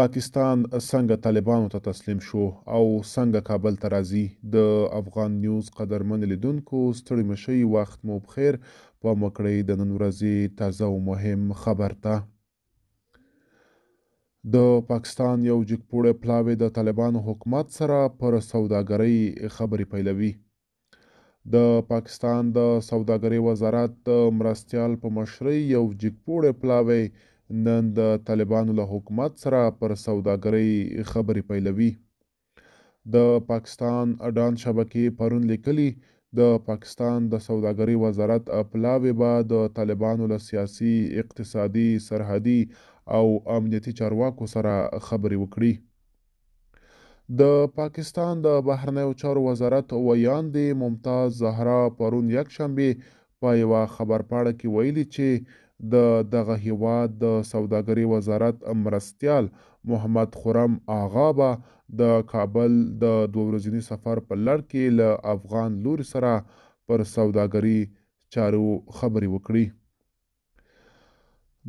پاکستان څنګه طالبانو ته تسلیم شو او څنګه کابل ته راځي د افغان نیوز قدرمن لیدونکو ستړي مشي وخت مو بخیر په مکړی د نن ورځې تازه او مهم خبر ته د پاکستان یو جګپوړی پلاوی د طالبانو حکومت سره پر سوداګرۍ خبرې پیلوي د پاکستان د سوداګرۍ وزارت د مرستیال په مشرۍ یو جګپوړی پلاوی نن د طالبانو له حکومت سره پر سوداګرۍ خبرې پیلوي د پاکستان اډان شبکې پرون لیکلي د پاکستان د سوداګرۍ وزارت پلاوی به د طالبانو له سیاسي اقتصادي سرحدي او امنیتي چارواکو سره خبرې وکړي د پاکستان د بهرنیو چارو وزارت ویاندې ممتاز زهرا پرون یک شنبه په یوه خبرپاڼه کې ویلي چې د دغه هیواد د سوداګرۍ وزارت مرستیال محمد خرم اغا به د کابل د دوه ورځني سفر په لړ کې له افغان لوري سره پر سوداګري چارو خبرې وکړي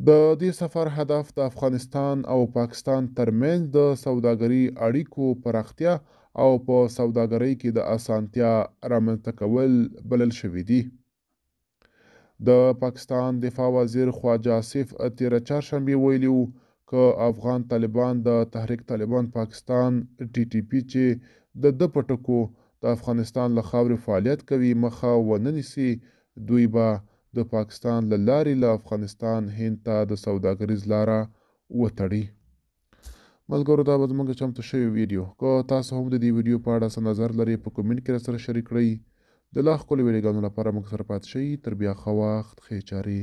د دې سفر هدف د افغانستان او پاکستان ترمنځ د سوداګري اړیکو پراختیا او په سوداګرۍ کې د اسانتیا رامنځته کول بلل شوي دي د پاکستان دفاع وزیر خواجه آصف تیره چهارشنبه ویلي وو که افغان طالبان د تحریک طالبان پاکستان ټي ټي پي چې د د پټکو د افغانستان له خاورې فعالیت کوي مخه ونه نیسي دوی به د پاکستان له لارې له افغانستان هند ته د سوداګریز لاره وتړي ملګرو دا به زموږ چمتو شوی ویډیو که تاسو هم د دې ویډیو په اړه څه نظر لرئ په کومنټ کې سره شریک کړئ د لا ښکلو ویډیوګانو لپاره موږ سره پاتې شئ تر بیا ښه وخت ښې چارې